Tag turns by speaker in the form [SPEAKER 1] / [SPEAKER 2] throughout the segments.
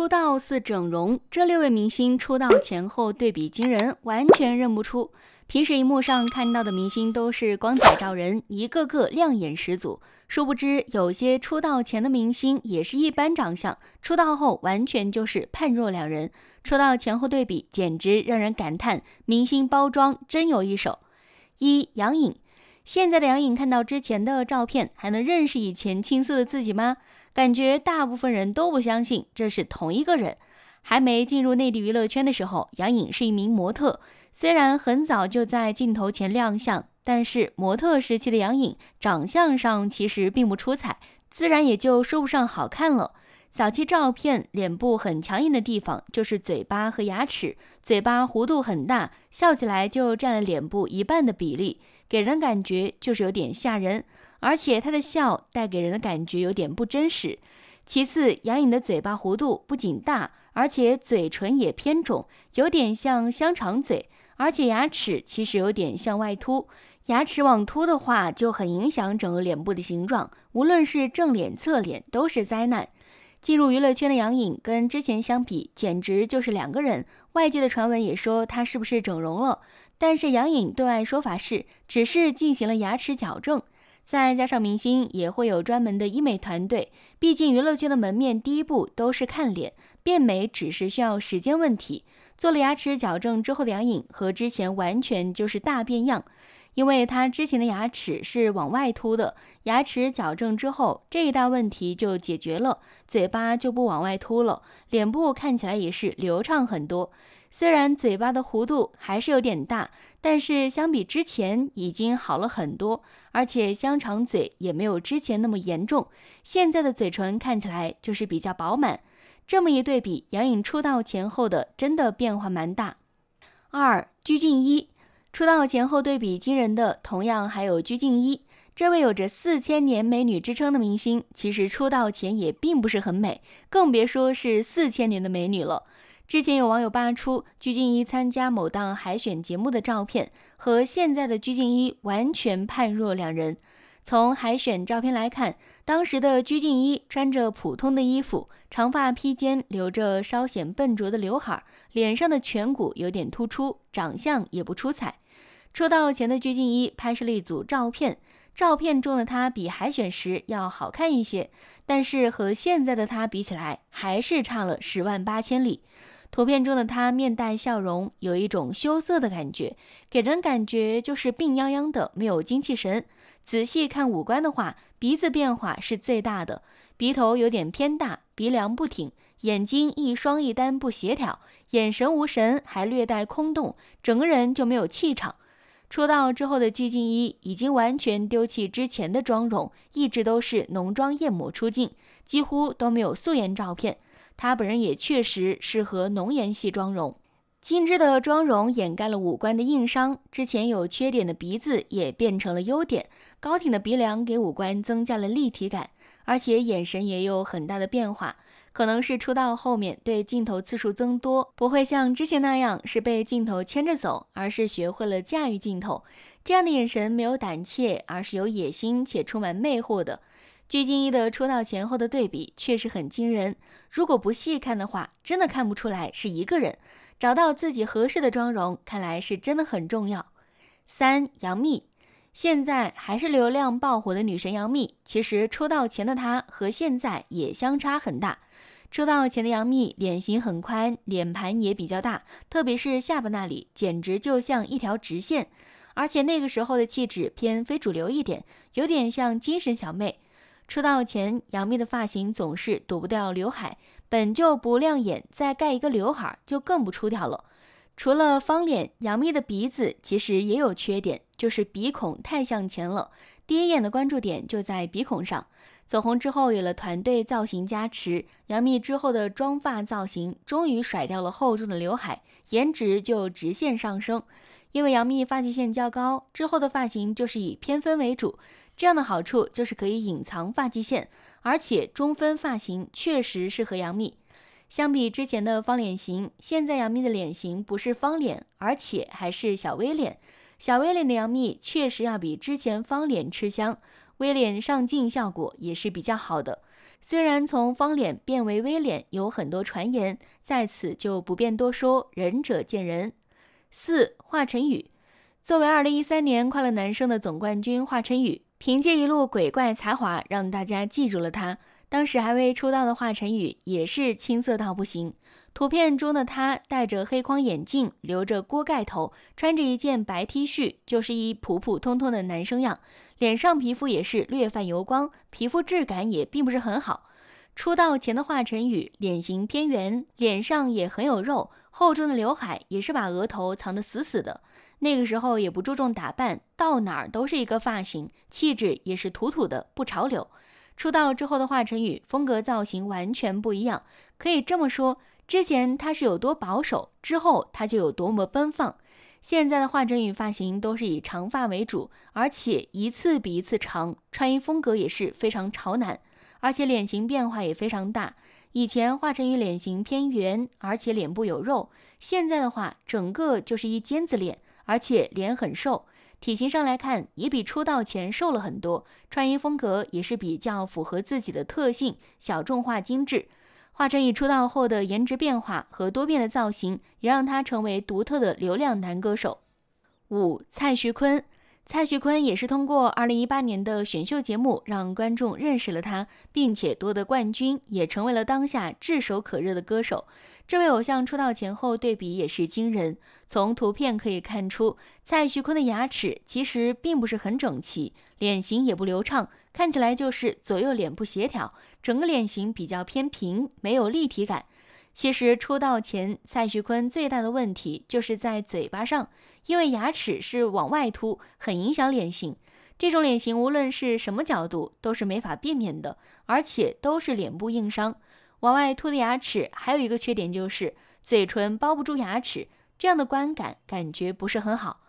[SPEAKER 1] 出道似整容，这六位明星出道前后对比惊人，完全认不出。平时荧幕上看到的明星都是光彩照人，一个个亮眼十足。殊不知，有些出道前的明星也是一般长相，出道后完全就是判若两人。出道前后对比，简直让人感叹，明星包装真有一手。一杨颖，现在的杨颖看到之前的照片，还能认识以前青涩的自己吗？感觉大部分人都不相信这是同一个人。还没进入内地娱乐圈的时候，杨颖是一名模特。虽然很早就在镜头前亮相，但是模特时期的杨颖长相上其实并不出彩，自然也就说不上好看了。早期照片，脸部很强硬的地方就是嘴巴和牙齿，嘴巴弧度很大，笑起来就占了脸部一半的比例，给人感觉就是有点吓人。而且她的笑带给人的感觉有点不真实。其次，杨颖的嘴巴弧度不仅大，而且嘴唇也偏肿，有点像香肠嘴。而且牙齿其实有点向外凸，牙齿往凸的话就很影响整个脸部的形状，无论是正脸、侧脸都是灾难。进入娱乐圈的杨颖跟之前相比简直就是两个人。外界的传闻也说她是不是整容了，但是杨颖对外说法是只是进行了牙齿矫正。再加上明星也会有专门的医美团队，毕竟娱乐圈的门面第一步都是看脸，变美只是需要时间问题。做了牙齿矫正之后的杨颖和之前完全就是大变样，因为她之前的牙齿是往外凸的，牙齿矫正之后这一大问题就解决了，嘴巴就不往外凸了，脸部看起来也是流畅很多。虽然嘴巴的弧度还是有点大，但是相比之前已经好了很多。而且香肠嘴也没有之前那么严重，现在的嘴唇看起来就是比较饱满。这么一对比，杨颖出道前后的真的变化蛮大。二，鞠婧祎出道前后对比惊人的，同样还有鞠婧祎。这位有着四千年美女之称的明星，其实出道前也并不是很美，更别说是四千年的美女了。之前有网友扒出鞠婧祎参加某档海选节目的照片。和现在的鞠婧祎完全判若两人。从海选照片来看，当时的鞠婧祎穿着普通的衣服，长发披肩，留着稍显笨拙的刘海，脸上的颧骨有点突出，长相也不出彩。出道前的鞠婧祎拍摄了一组照片，照片中的她比海选时要好看一些，但是和现在的她比起来，还是差了十万八千里。图片中的他面带笑容，有一种羞涩的感觉，给人感觉就是病殃殃的，没有精气神。仔细看五官的话，鼻子变化是最大的，鼻头有点偏大，鼻梁不挺，眼睛一双一单不协调，眼神无神，还略带空洞，整个人就没有气场。出道之后的鞠婧祎已经完全丢弃之前的妆容，一直都是浓妆艳抹出镜，几乎都没有素颜照片。她本人也确实适合浓颜系妆容，精致的妆容掩盖了五官的硬伤，之前有缺点的鼻子也变成了优点，高挺的鼻梁给五官增加了立体感，而且眼神也有很大的变化，可能是出道后面对镜头次数增多，不会像之前那样是被镜头牵着走，而是学会了驾驭镜头，这样的眼神没有胆怯，而是有野心且充满魅惑的。鞠婧祎的出道前后的对比确实很惊人，如果不细看的话，真的看不出来是一个人。找到自己合适的妆容，看来是真的很重要。三，杨幂，现在还是流量爆火的女神杨幂，其实出道前的她和现在也相差很大。出道前的杨幂脸型很宽，脸盘也比较大，特别是下巴那里，简直就像一条直线。而且那个时候的气质偏非主流一点，有点像精神小妹。出道前，杨幂的发型总是躲不掉刘海，本就不亮眼，再盖一个刘海就更不出挑了。除了方脸，杨幂的鼻子其实也有缺点，就是鼻孔太向前了，第一眼的关注点就在鼻孔上。走红之后，有了团队造型加持，杨幂之后的妆发造型终于甩掉了厚重的刘海，颜值就直线上升。因为杨幂发际线较高，之后的发型就是以偏分为主。这样的好处就是可以隐藏发际线，而且中分发型确实适合杨幂。相比之前的方脸型，现在杨幂的脸型不是方脸，而且还是小 V 脸。小 V 脸的杨幂确实要比之前方脸吃香，V 脸上镜效果也是比较好的。虽然从方脸变为 V 脸有很多传言，在此就不便多说，仁者见仁。四，华晨宇，作为2013年快乐男声的总冠军，华晨宇。凭借一路鬼怪才华，让大家记住了他。当时还未出道的华晨宇也是青涩到不行。图片中的他戴着黑框眼镜，留着锅盖头，穿着一件白 T 恤，就是一普普通通的男生样。脸上皮肤也是略泛油光，皮肤质感也并不是很好。出道前的华晨宇脸型偏圆，脸上也很有肉。厚重的刘海也是把额头藏得死死的，那个时候也不注重打扮，到哪儿都是一个发型，气质也是土土的，不潮流。出道之后的华晨宇风格造型完全不一样，可以这么说，之前他是有多保守，之后他就有多么奔放。现在的华晨宇发型都是以长发为主，而且一次比一次长，穿衣风格也是非常潮男，而且脸型变化也非常大。以前华晨宇脸型偏圆，而且脸部有肉。现在的话，整个就是一尖子脸，而且脸很瘦，体型上来看也比出道前瘦了很多。穿衣风格也是比较符合自己的特性，小众化、精致。华晨宇出道后的颜值变化和多变的造型，也让他成为独特的流量男歌手。五，蔡徐坤。蔡徐坤也是通过2018年的选秀节目让观众认识了他，并且夺得冠军，也成为了当下炙手可热的歌手。这位偶像出道前后对比也是惊人。从图片可以看出，蔡徐坤的牙齿其实并不是很整齐，脸型也不流畅，看起来就是左右脸不协调，整个脸型比较偏平，没有立体感。其实出道前，蔡徐坤最大的问题就是在嘴巴上。因为牙齿是往外凸，很影响脸型。这种脸型无论是什么角度都是没法避免的，而且都是脸部硬伤。往外凸的牙齿还有一个缺点就是嘴唇包不住牙齿，这样的观感感觉不是很好。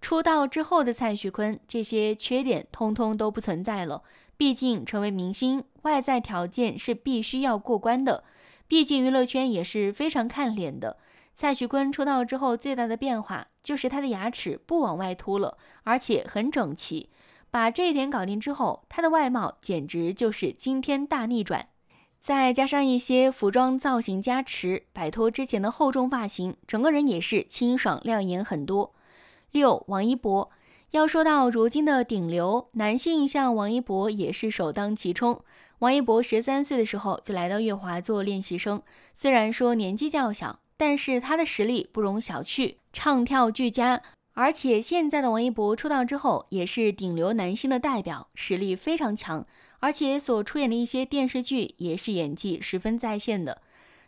[SPEAKER 1] 出道之后的蔡徐坤，这些缺点通通都不存在了。毕竟成为明星，外在条件是必须要过关的。毕竟娱乐圈也是非常看脸的。蔡徐坤出道之后最大的变化就是他的牙齿不往外凸了，而且很整齐。把这一点搞定之后，他的外貌简直就是惊天大逆转。再加上一些服装造型加持，摆脱之前的厚重发型，整个人也是清爽亮眼很多。六，王一博。要说到如今的顶流男性，像王一博也是首当其冲。王一博十三岁的时候就来到乐华做练习生，虽然说年纪较小。但是他的实力不容小觑，唱跳俱佳，而且现在的王一博出道之后也是顶流男星的代表，实力非常强，而且所出演的一些电视剧也是演技十分在线的。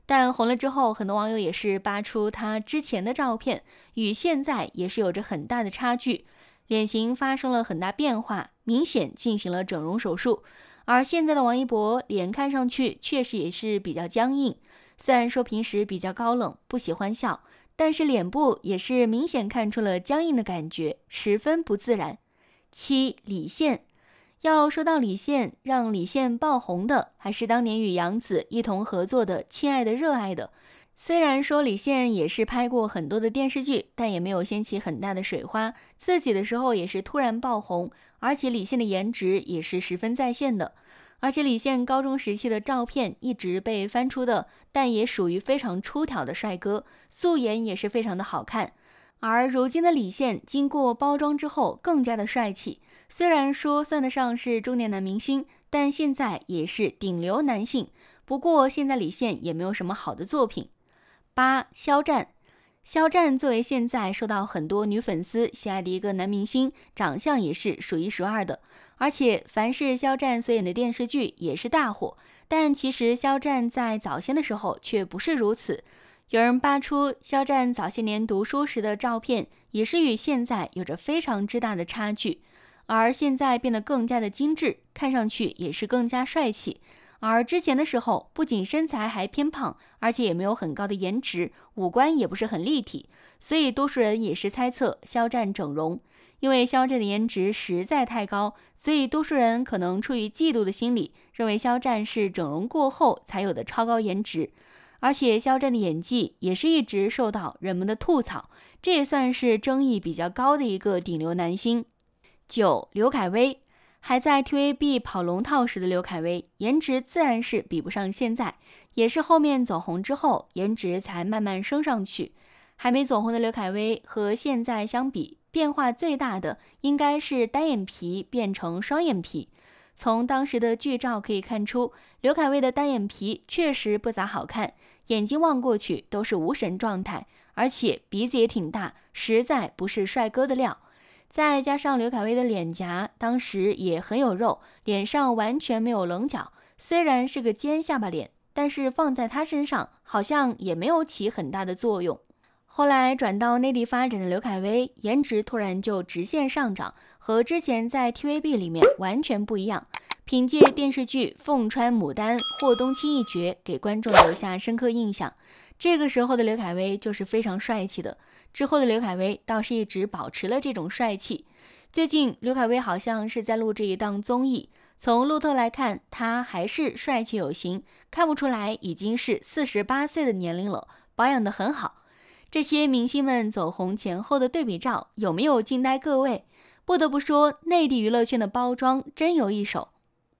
[SPEAKER 1] 但红了之后，很多网友也是扒出他之前的照片，与现在也是有着很大的差距，脸型发生了很大变化，明显进行了整容手术。而现在的王一博脸看上去确实也是比较僵硬。虽然说平时比较高冷，不喜欢笑，但是脸部也是明显看出了僵硬的感觉，十分不自然。七李现，要说到李现，让李现爆红的还是当年与杨紫一同合作的《亲爱的热爱的》。虽然说李现也是拍过很多的电视剧，但也没有掀起很大的水花。自己的时候也是突然爆红，而且李现的颜值也是十分在线的。而且李现高中时期的照片一直被翻出的，但也属于非常出挑的帅哥，素颜也是非常的好看。而如今的李现经过包装之后更加的帅气，虽然说算得上是中年男明星，但现在也是顶流男性。不过现在李现也没有什么好的作品。八，肖战。肖战作为现在受到很多女粉丝喜爱的一个男明星，长相也是数一数二的。而且，凡是肖战所演的电视剧也是大火。但其实，肖战在早先的时候却不是如此。有人扒出肖战早些年读书时的照片，也是与现在有着非常之大的差距。而现在变得更加的精致，看上去也是更加帅气。而之前的时候，不仅身材还偏胖，而且也没有很高的颜值，五官也不是很立体，所以多数人也是猜测肖战整容，因为肖战的颜值实在太高，所以多数人可能出于嫉妒的心理，认为肖战是整容过后才有的超高颜值。而且肖战的演技也是一直受到人们的吐槽，这也算是争议比较高的一个顶流男星。九，刘恺威。还在 TVB 跑龙套时的刘恺威，颜值自然是比不上现在，也是后面走红之后，颜值才慢慢升上去。还没走红的刘恺威和现在相比，变化最大的应该是单眼皮变成双眼皮。从当时的剧照可以看出，刘恺威的单眼皮确实不咋好看，眼睛望过去都是无神状态，而且鼻子也挺大，实在不是帅哥的料。再加上刘恺威的脸颊当时也很有肉，脸上完全没有棱角，虽然是个尖下巴脸，但是放在他身上好像也没有起很大的作用。后来转到内地发展的刘恺威，颜值突然就直线上涨，和之前在 TVB 里面完全不一样。凭借电视剧《凤穿牡丹》霍东青一角给观众留下深刻印象，这个时候的刘恺威就是非常帅气的。之后的刘恺威倒是一直保持了这种帅气。最近刘恺威好像是在录制一档综艺，从路透来看，他还是帅气有型，看不出来已经是四十八岁的年龄了，保养得很好。这些明星们走红前后的对比照有没有惊呆各位？不得不说，内地娱乐圈的包装真有一手。